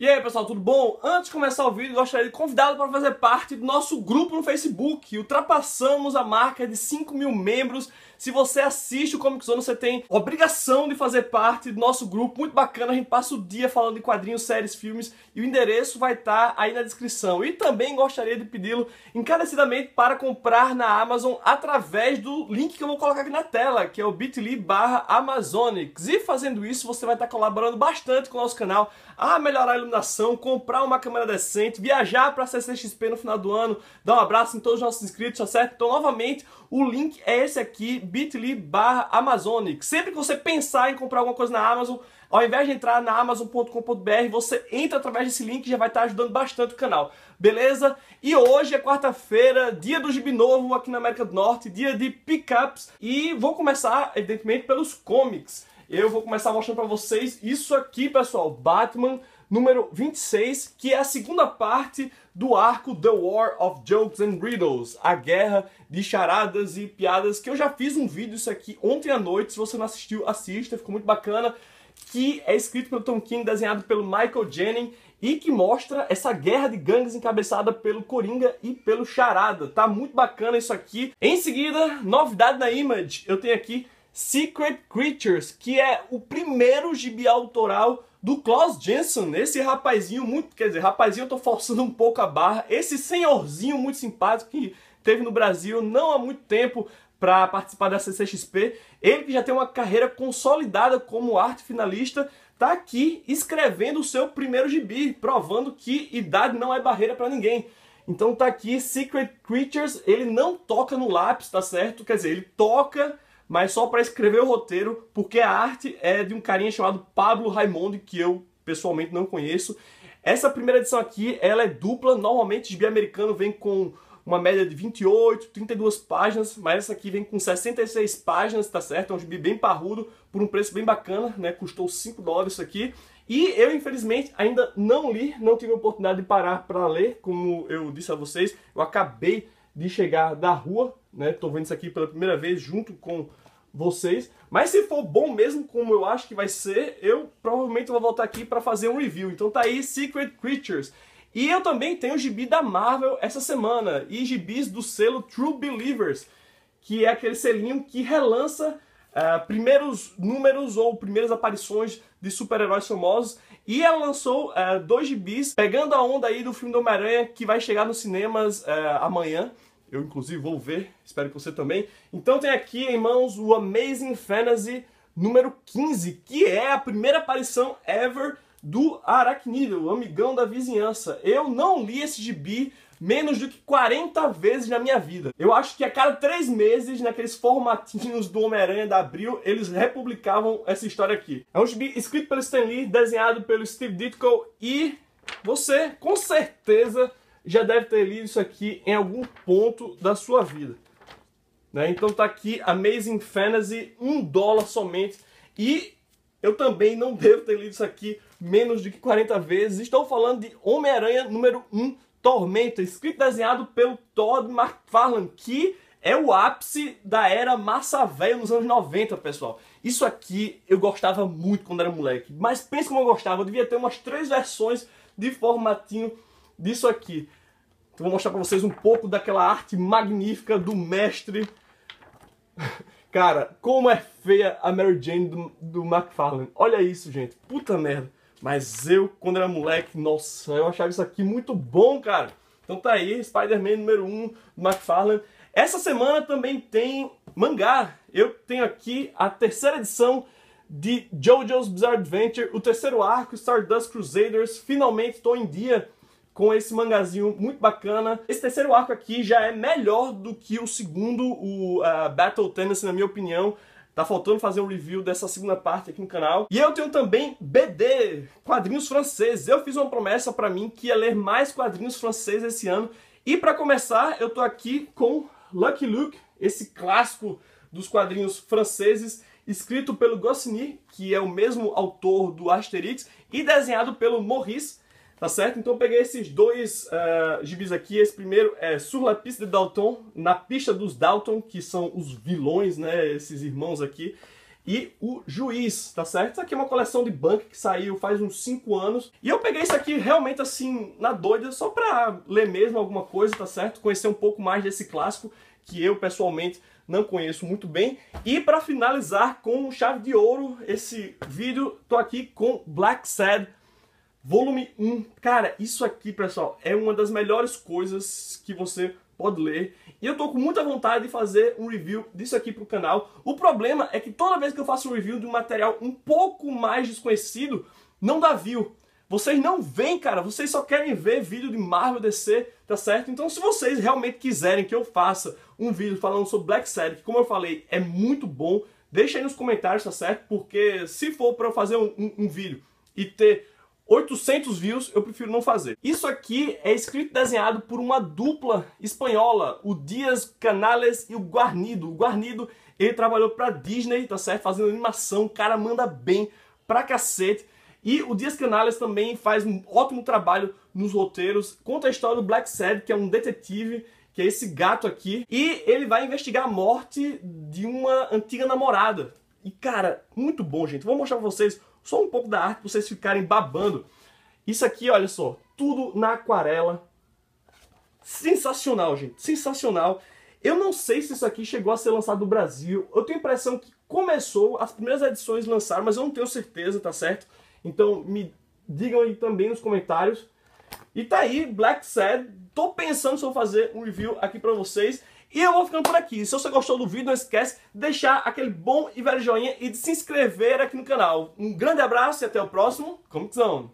E aí pessoal, tudo bom? Antes de começar o vídeo, gostaria de convidá-lo para fazer parte do nosso grupo no Facebook. Ultrapassamos a marca de 5 mil membros se você assiste o Comic Zone, você tem obrigação de fazer parte do nosso grupo. Muito bacana, a gente passa o dia falando de quadrinhos, séries, filmes. E o endereço vai estar tá aí na descrição. E também gostaria de pedi-lo encarecidamente para comprar na Amazon através do link que eu vou colocar aqui na tela, que é o bit.ly barra Amazonics. E fazendo isso, você vai estar tá colaborando bastante com o nosso canal a melhorar a iluminação, comprar uma câmera decente, viajar para a CCXP no final do ano, dar um abraço em todos os nossos inscritos, tá certo? Então, novamente, o link é esse aqui, bit.ly barra Amazonic. Sempre que você pensar em comprar alguma coisa na Amazon, ao invés de entrar na amazon.com.br, você entra através desse link e já vai estar ajudando bastante o canal, beleza? E hoje é quarta-feira, dia do gibi novo aqui na América do Norte, dia de pickups e vou começar, evidentemente, pelos comics. Eu vou começar mostrando para vocês isso aqui, pessoal, Batman número 26, que é a segunda parte do arco The War of Jokes and Riddles, a guerra de charadas e piadas, que eu já fiz um vídeo isso aqui ontem à noite, se você não assistiu, assista, ficou muito bacana, que é escrito pelo Tom King, desenhado pelo Michael Jennings, e que mostra essa guerra de gangues encabeçada pelo Coringa e pelo Charada. Tá muito bacana isso aqui. Em seguida, novidade na Image, eu tenho aqui Secret Creatures, que é o primeiro gibi autoral do Klaus Jensen, esse rapazinho muito, quer dizer, rapazinho eu tô forçando um pouco a barra, esse senhorzinho muito simpático que teve no Brasil não há muito tempo para participar da CCXP, ele que já tem uma carreira consolidada como arte finalista, tá aqui escrevendo o seu primeiro gibi, provando que idade não é barreira para ninguém. Então tá aqui Secret Creatures, ele não toca no lápis, tá certo? Quer dizer, ele toca mas só para escrever o roteiro, porque a arte é de um carinha chamado Pablo Raimondi, que eu pessoalmente não conheço. Essa primeira edição aqui, ela é dupla, normalmente gibi americano vem com uma média de 28, 32 páginas, mas essa aqui vem com 66 páginas, tá certo? É um gibi bem parrudo, por um preço bem bacana, né? Custou 5 dólares isso aqui. E eu, infelizmente, ainda não li, não tive a oportunidade de parar para ler, como eu disse a vocês, eu acabei de chegar da rua, né? Tô vendo isso aqui pela primeira vez junto com vocês. Mas se for bom mesmo, como eu acho que vai ser, eu provavelmente vou voltar aqui para fazer um review. Então tá aí Secret Creatures. E eu também tenho o gibi da Marvel essa semana, e gibis do selo True Believers, que é aquele selinho que relança uh, primeiros números ou primeiras aparições de super-heróis famosos. E ela lançou uh, dois gibis, pegando a onda aí do filme do Homem-Aranha, que vai chegar nos cinemas uh, amanhã. Eu, inclusive, vou ver, espero que você também. Então tem aqui em mãos o Amazing Fantasy número 15, que é a primeira aparição ever do Aracnídeo, amigão da vizinhança. Eu não li esse gibi menos do que 40 vezes na minha vida. Eu acho que a cada três meses, naqueles formatinhos do Homem-Aranha da Abril, eles republicavam essa história aqui. É um gibi escrito pelo Stan Lee, desenhado pelo Steve Ditko e você, com certeza, já deve ter lido isso aqui em algum ponto da sua vida. Né? Então tá aqui Amazing Fantasy, um dólar somente. E eu também não devo ter lido isso aqui menos de 40 vezes. Estou falando de Homem-Aranha número 1, Tormenta, escrito e desenhado pelo Todd McFarlane, que é o ápice da era massa velha nos anos 90, pessoal. Isso aqui eu gostava muito quando era moleque, mas pensa como eu gostava, eu devia ter umas três versões de formatinho disso aqui vou mostrar para vocês um pouco daquela arte magnífica do mestre. Cara, como é feia a Mary Jane do, do McFarlane. Olha isso, gente. Puta merda. Mas eu, quando era moleque, nossa, eu achava isso aqui muito bom, cara. Então tá aí, Spider-Man número 1 um, do McFarlane. Essa semana também tem mangá. Eu tenho aqui a terceira edição de JoJo's Bizarre Adventure, o terceiro arco, Stardust Crusaders. Finalmente estou em dia com esse mangazinho muito bacana. Esse terceiro arco aqui já é melhor do que o segundo, o uh, Battle Tennis, na minha opinião. Tá faltando fazer um review dessa segunda parte aqui no canal. E eu tenho também BD, quadrinhos franceses. Eu fiz uma promessa para mim que ia ler mais quadrinhos franceses esse ano. E para começar, eu tô aqui com Lucky Luke, esse clássico dos quadrinhos franceses, escrito pelo Goscinny, que é o mesmo autor do Asterix, e desenhado pelo Maurice Tá certo? Então eu peguei esses dois uh, gibis aqui. Esse primeiro é Sur la piste de Dalton, na pista dos Dalton, que são os vilões, né? Esses irmãos aqui. E o Juiz, tá certo? Isso aqui é uma coleção de banca que saiu faz uns 5 anos. E eu peguei isso aqui realmente assim, na doida, só pra ler mesmo alguma coisa, tá certo? Conhecer um pouco mais desse clássico que eu pessoalmente não conheço muito bem. E para finalizar com chave de ouro esse vídeo, tô aqui com Black Sad Volume 1. Cara, isso aqui, pessoal, é uma das melhores coisas que você pode ler. E eu tô com muita vontade de fazer um review disso aqui pro canal. O problema é que toda vez que eu faço um review de um material um pouco mais desconhecido, não dá view. Vocês não vêm, cara, vocês só querem ver vídeo de Marvel DC, tá certo? Então se vocês realmente quiserem que eu faça um vídeo falando sobre Black Sabbath, que como eu falei, é muito bom, deixa aí nos comentários, tá certo? Porque se for para eu fazer um, um, um vídeo e ter 800 views, eu prefiro não fazer. Isso aqui é escrito e desenhado por uma dupla espanhola, o Dias Canales e o Guarnido. O Guarnido, ele trabalhou pra Disney, tá certo? Fazendo animação, o cara manda bem pra cacete. E o Dias Canales também faz um ótimo trabalho nos roteiros. Conta a história do Black Sad, que é um detetive, que é esse gato aqui. E ele vai investigar a morte de uma antiga namorada. E, cara, muito bom, gente. Vou mostrar pra vocês só um pouco da arte para vocês ficarem babando. Isso aqui, olha só, tudo na aquarela. Sensacional, gente, sensacional. Eu não sei se isso aqui chegou a ser lançado no Brasil. Eu tenho a impressão que começou, as primeiras edições lançaram, mas eu não tenho certeza, tá certo? Então me digam aí também nos comentários e tá aí, Black Sad. Tô pensando se vou fazer um review aqui pra vocês. E eu vou ficando por aqui. Se você gostou do vídeo, não esquece de deixar aquele bom e velho joinha e de se inscrever aqui no canal. Um grande abraço e até o próximo Comic Zone.